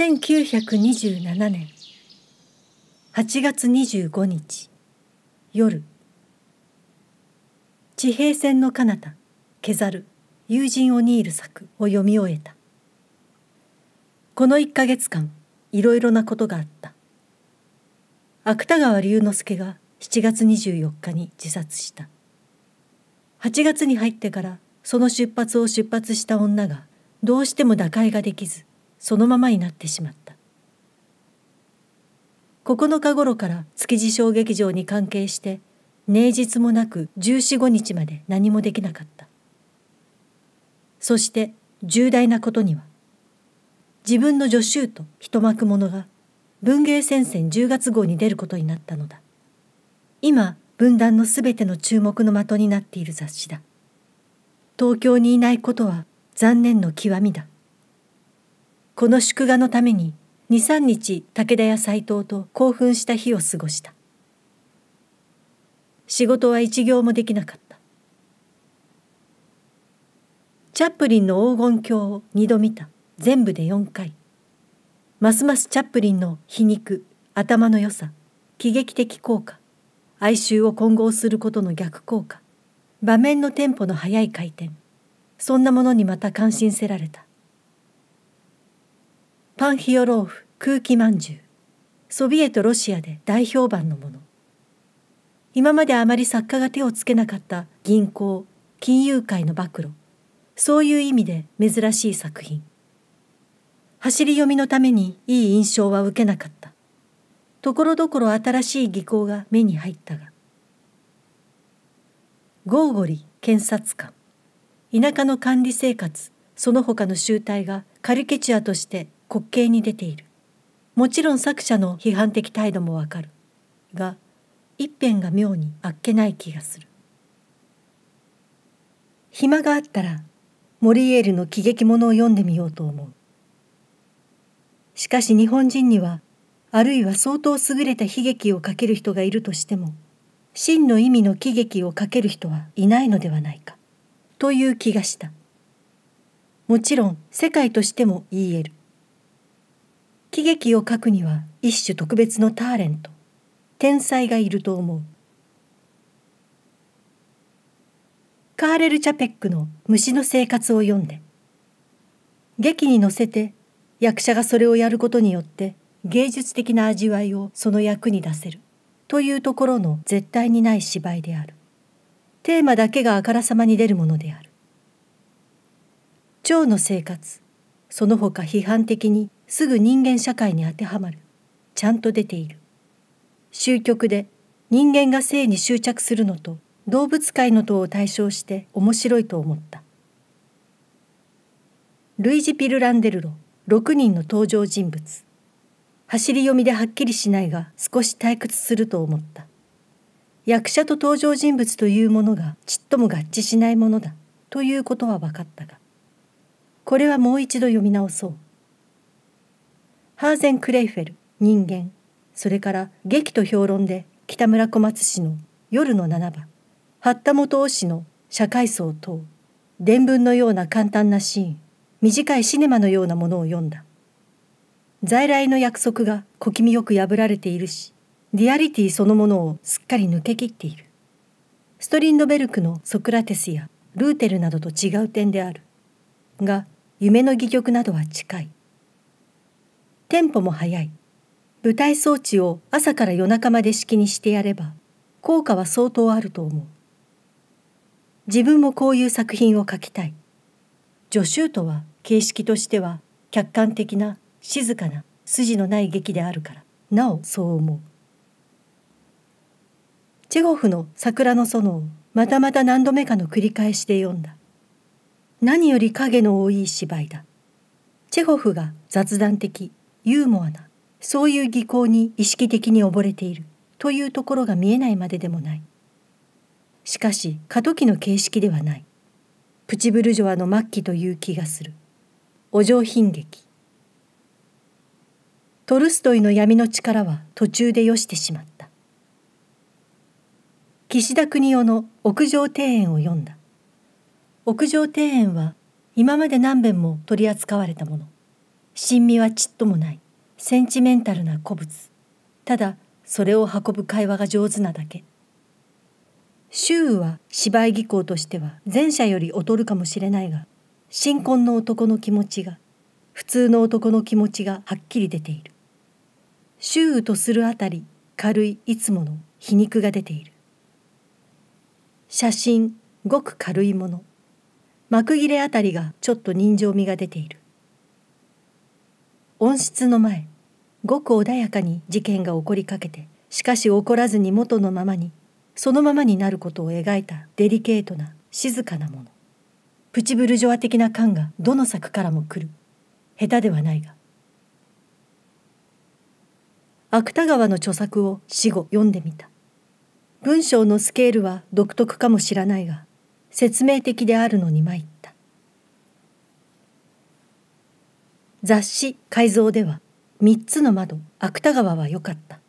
1927年8月25日夜地平線の彼方ケザル友人オニール作を読み終えたこの1ヶ月間いろいろなことがあった芥川龍之介が7月24日に自殺した8月に入ってからその出発を出発した女がどうしても打開ができずそのままになってしまった9日頃から築地小劇場に関係して平日もなく1415日まで何もできなかったそして重大なことには自分の助手と一幕ものが文芸戦線10月号に出ることになったのだ今文壇のすべての注目の的になっている雑誌だ東京にいないことは残念の極みだこの祝賀のために23日武田や斎藤と興奮した日を過ごした仕事は一行もできなかったチャップリンの黄金鏡を2度見た全部で4回ますますチャップリンの皮肉頭の良さ喜劇的効果哀愁を混合することの逆効果場面のテンポの速い回転そんなものにまた感心せられたパンヒヨローフ空気まんじゅうソビエトロシアで大評判のもの今まであまり作家が手をつけなかった銀行金融界の暴露そういう意味で珍しい作品走り読みのためにいい印象は受けなかったところどころ新しい技巧が目に入ったがゴーゴリ検察官田舎の管理生活その他の集体がカリケチュアとして滑稽に出ているもちろん作者の批判的態度もわかるが一辺が妙にあっけない気がする暇があったらモリエールの喜劇ものを読んでみようと思うしかし日本人にはあるいは相当優れた悲劇を書ける人がいるとしても真の意味の喜劇を書ける人はいないのではないかという気がしたもちろん世界としても言える喜劇を書くには一種特別のターレント天才がいると思うカーレル・チャペックの「虫の生活」を読んで劇に乗せて役者がそれをやることによって芸術的な味わいをその役に出せるというところの絶対にない芝居であるテーマだけがあからさまに出るものである蝶の生活その他批判的にすぐ人間社会に当てはまるちゃんと出ている終局で人間が性に執着するのと動物界の党を対象して面白いと思ったルイジ・ピルランデルロ6人の登場人物走り読みではっきりしないが少し退屈すると思った役者と登場人物というものがちっとも合致しないものだということは分かったがこれはもう一度読み直そう。ハーゼン・クレイフェル、人間、それから劇と評論で北村小松氏の夜の七番、八田元雄氏の社会層等、伝文のような簡単なシーン、短いシネマのようなものを読んだ。在来の約束が小気味よく破られているし、リアリティそのものをすっかり抜けきっている。ストリンドベルクのソクラテスやルーテルなどと違う点である。が、夢の戯曲などは近い。テンポも速い。舞台装置を朝から夜中まで式にしてやれば、効果は相当あると思う。自分もこういう作品を書きたい。助手とは形式としては客観的な静かな筋のない劇であるからなおそう思うチェホフの「桜の園」をまたまた何度目かの繰り返しで読んだ何より影の多い芝居だチェホフが雑談的ユーモアなそういう技巧に意識的に溺れているというところが見えないまででもないしかし過渡期の形式ではないプチブルジョワの末期という気がするお上品劇トルストイの闇の力は途中でよしてしまった岸田邦夫の屋上庭園を読んだ屋上庭園は今まで何べんも取り扱われたもの親身はちっともないセンチメンタルな古物ただそれを運ぶ会話が上手なだけ周囲は芝居技巧としては前者より劣るかもしれないが新婚の男の気持ちが普通の男の気持ちがはっきり出ている周囲とするあたり軽いいつもの皮肉が出ている写真ごく軽いもの幕切れあたりがちょっと人情味が出ている温室の前ごく穏やかに事件が起こりかけてしかし起こらずに元のままにそのままになることを描いたデリケートな静かなものプチブルジョア的な感がどの作からも来る下手ではないが芥川の著作を死後読んでみた文章のスケールは独特かもしれないが説明的であるのに参った雑誌「改造」では三つの窓芥川は良かった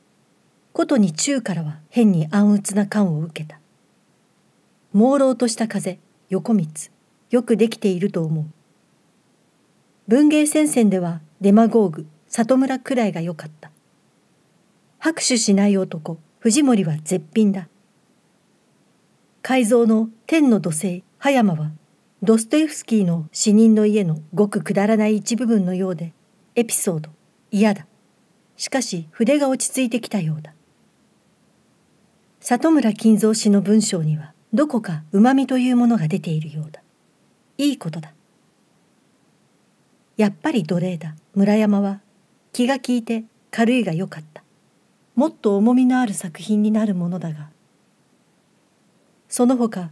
ことに中からは変に暗鬱な感を受けた朦朧とした風横光よくできていると思う文芸戦線ではデマゴーグ里村くらいが良かった拍手しない男藤森は絶品だ改造の天の土星葉山はドストエフスキーの死人の家のごくくだらない一部分のようでエピソード嫌だしかし筆が落ち着いてきたようだ里村金蔵氏の文章にはどこかうまみというものが出ているようだいいことだやっぱり奴隷だ村山は気が利いて軽いが良かったもっと重みのある作品になるものだがその他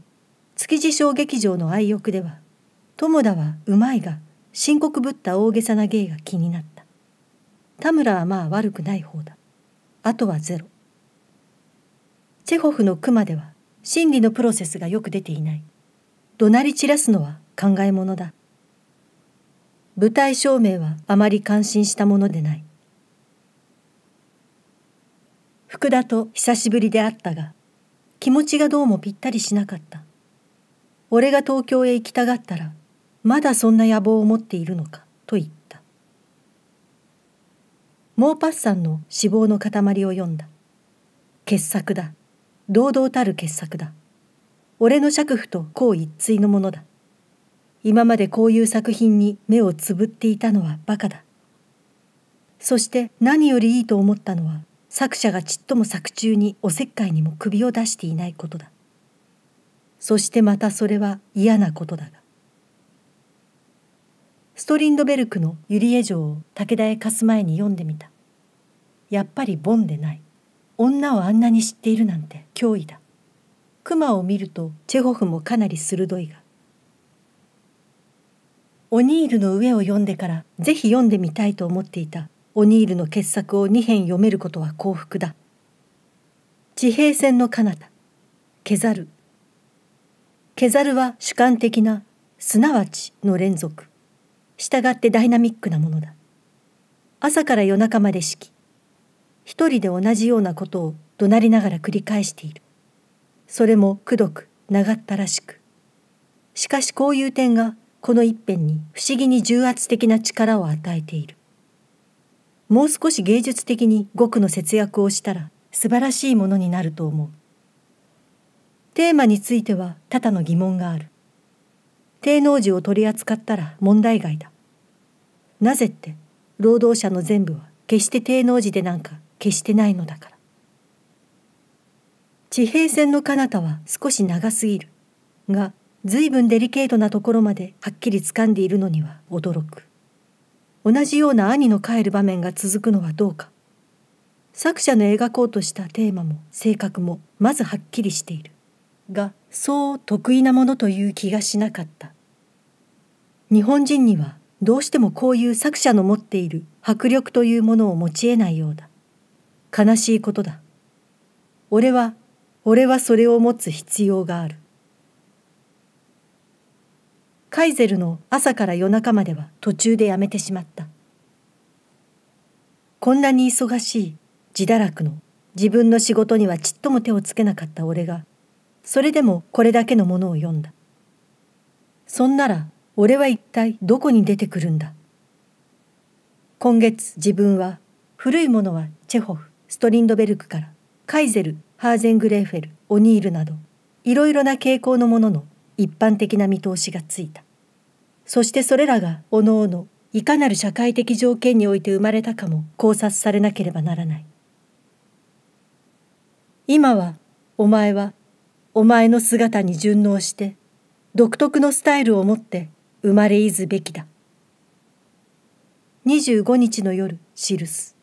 築地小劇場の愛欲では友田はうまいが深刻ぶった大げさな芸が気になった田村はまあ悪くない方だあとはゼロチェホフの「熊」では心理のプロセスがよく出ていない怒鳴り散らすのは考えものだ舞台照明はあまり感心したものでない福田と久しぶりであったが気持ちがどうもぴったりしなかった。俺が東京へ行きたがったら、まだそんな野望を持っているのか、と言った。モーパッサンの死亡の塊を読んだ。傑作だ。堂々たる傑作だ。俺の尺譜とこう一対のものだ。今までこういう作品に目をつぶっていたのはバカだ。そして何よりいいと思ったのは作者がちっとも作中におせっかいにも首を出していないことだそしてまたそれは嫌なことだがストリンドベルクの「ユリエ城」を武田へ貸す前に読んでみたやっぱりボンでない女をあんなに知っているなんて脅威だ熊を見るとチェホフもかなり鋭いがオニールの上を読んでからぜひ読んでみたいと思っていたオニールの傑作を2編読めることは幸福だ地平線の彼方ケザルケザルは主観的なすなわちの連続従ってダイナミックなものだ朝から夜中まで式一人で同じようなことを怒鳴りながら繰り返しているそれもくどく長ったらしくしかしこういう点がこの一辺に不思議に重圧的な力を与えているもう少し芸術的に語句の節約をしたら素晴らしいものになると思う。テーマについてはただの疑問がある。低能児を取り扱ったら問題外だ。なぜって労働者の全部は決して低能児でなんか決してないのだから。地平線の彼方は少し長すぎるが随分デリケートなところまではっきり掴んでいるのには驚く。同じような兄の帰る場面が続くのはどうか作者の描こうとしたテーマも性格もまずはっきりしているがそう得意なものという気がしなかった日本人にはどうしてもこういう作者の持っている迫力というものを持ち得ないようだ悲しいことだ俺は俺はそれを持つ必要があるカイゼルの朝から夜中までは途中でやめてしまったこんなに忙しい自堕落の自分の仕事にはちっとも手をつけなかった俺がそれでもこれだけのものを読んだそんなら俺は一体どこに出てくるんだ今月自分は古いものはチェホフストリンドベルクからカイゼルハーゼングレーフェルオニールなどいろいろな傾向のものの一般的な見通しがついたそしてそれらがおのおのいかなる社会的条件において生まれたかも考察されなければならない今はお前はお前の姿に順応して独特のスタイルを持って生まれいずべきだ25日の夜記す